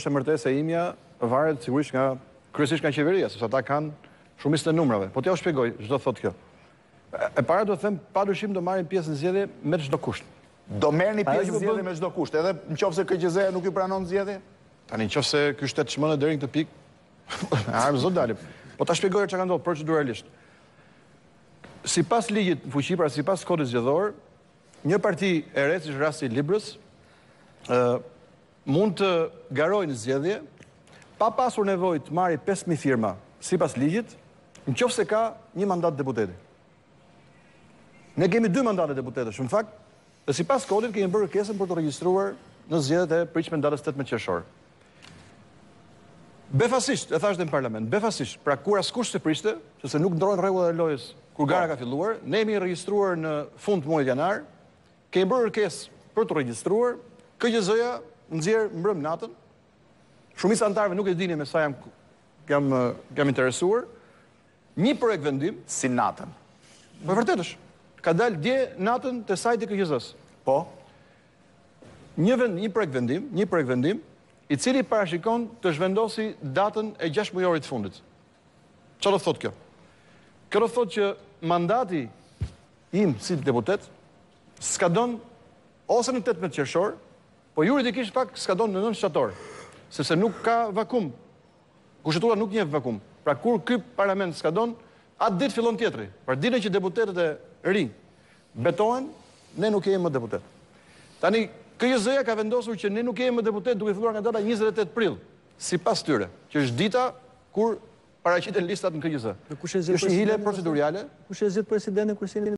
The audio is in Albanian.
është e mërtej se imja varet sigurisht nga kryesisht nga qeveria, sepse ata kanë shumë e numrave. Po t'ja u shpjegoj, çdo thotë kjo. E para do të them, padyshim do marrin pjesë në zgjedhje me çdo kusht. Do merrni pjesë në zgjedhje me çdo kusht, edhe nëse KQZ nuk ju pranon zgjedhje. Tani nëse ky shtet çmendet deri në këtë pikë, armë zot dalim. Po ta shpjegoj çka ka ndodhur proceduralisht. Sipas ligjit në fuqi, pra sipas kodit zgjedhor, një parti e re, si rasti i Librës, ë mund të garoj në zgjedhje, pa pasur nevoj të marri 5.000 firma si pas ligjit, në qofë se ka një mandat deputeti. Ne kemi dy mandate deputetës, në fakt, dhe si pas kodit kemi bërë kesën për të registruar në zjedhje të pritshme në datës 8.000 qeshorë. Befasisht, e thashtë dhe në parlament, befasisht, pra kur askush se priste, që se nuk ndrojnë regullet e lojës kur gara po. ka filluar, ne emi registruar në fund të janar, kemi bërë rëkes për të registruar, këgjëzëja nëzirë mbrëm natën. Shumica antarve nuk e dinin me sa jam jam eh, jam interesuar. Një projekt vendim si natën. Po vërtet Ka dalë dje natën te sajti i KQZ-s. Po. Një vend, një projekt vendim, një projekt vendim i cili parashikon të zhvendosi datën e 6 mujorit fundit. Qa do thot kjo? Kjo do thot që mandati im si deputet s'ka ose në 18 qershor, Po juridikisht pak s'ka donë në nënë sepse nuk ka vakum. Kushtetura nuk njef vakum. Pra kur këj parlament s'ka donë, atë ditë fillon tjetëri. Pra dine që deputetet e ri betohen, ne nuk e më deputet. Tani, këjë zëja ka vendosur që ne nuk e më deputet duke fëlluar nga data 28 prill, si pas tyre, që është dita kur paracitën listat në këjë zë. Kushe hile presidente, kushe zëtë presidente, zëtë